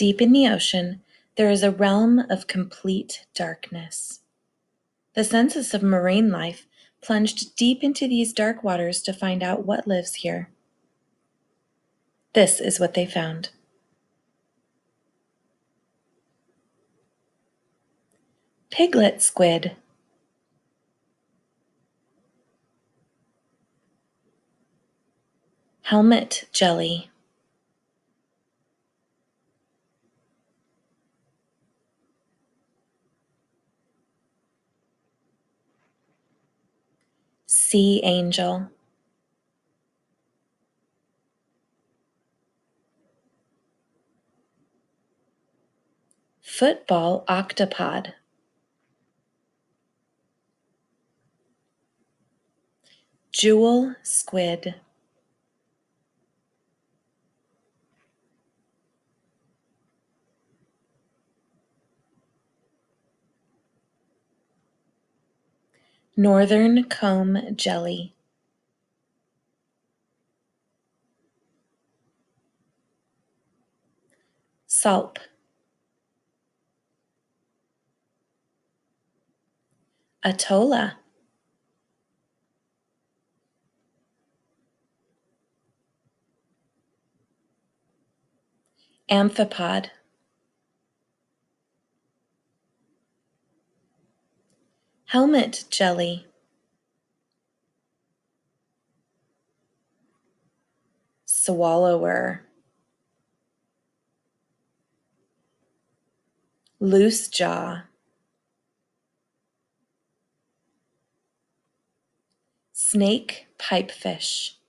Deep in the ocean, there is a realm of complete darkness. The census of marine life plunged deep into these dark waters to find out what lives here. This is what they found. Piglet squid. Helmet jelly. sea angel. Football octopod. Jewel squid. Northern comb jelly. Salp. Atola. Amphipod. Helmet jelly Swallower Loose jaw Snake pipefish